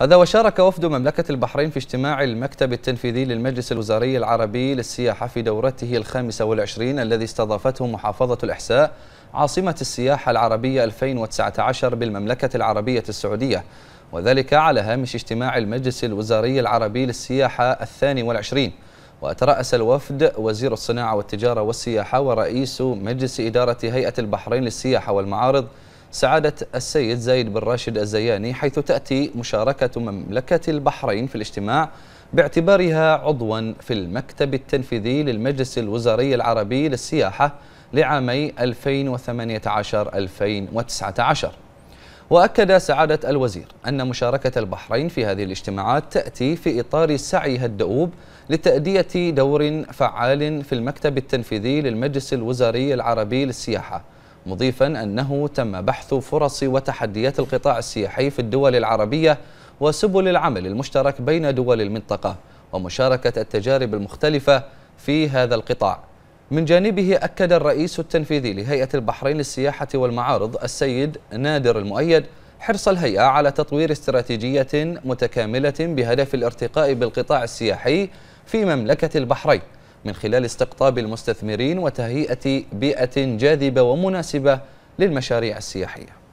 هذا وشارك وفد مملكة البحرين في اجتماع المكتب التنفيذي للمجلس الوزاري العربي للسياحة في دورته الخامسة والعشرين الذي استضافته محافظة الإحساء عاصمة السياحة العربية 2019 بالمملكة العربية السعودية وذلك على هامش اجتماع المجلس الوزاري العربي للسياحة الثاني والعشرين وترأس الوفد وزير الصناعة والتجارة والسياحة ورئيس مجلس إدارة هيئة البحرين للسياحة والمعارض سعادة السيد زايد بن راشد الزياني حيث تأتي مشاركة مملكة البحرين في الاجتماع باعتبارها عضوا في المكتب التنفيذي للمجلس الوزاري العربي للسياحة لعامي 2018-2019 وأكد سعادة الوزير أن مشاركة البحرين في هذه الاجتماعات تأتي في إطار سعيها الدؤوب لتأدية دور فعال في المكتب التنفيذي للمجلس الوزاري العربي للسياحة مضيفا أنه تم بحث فرص وتحديات القطاع السياحي في الدول العربية وسبل العمل المشترك بين دول المنطقة ومشاركة التجارب المختلفة في هذا القطاع من جانبه أكد الرئيس التنفيذي لهيئة البحرين للسياحة والمعارض السيد نادر المؤيد حرص الهيئة على تطوير استراتيجية متكاملة بهدف الارتقاء بالقطاع السياحي في مملكة البحرين من خلال استقطاب المستثمرين وتهيئة بيئة جاذبة ومناسبة للمشاريع السياحية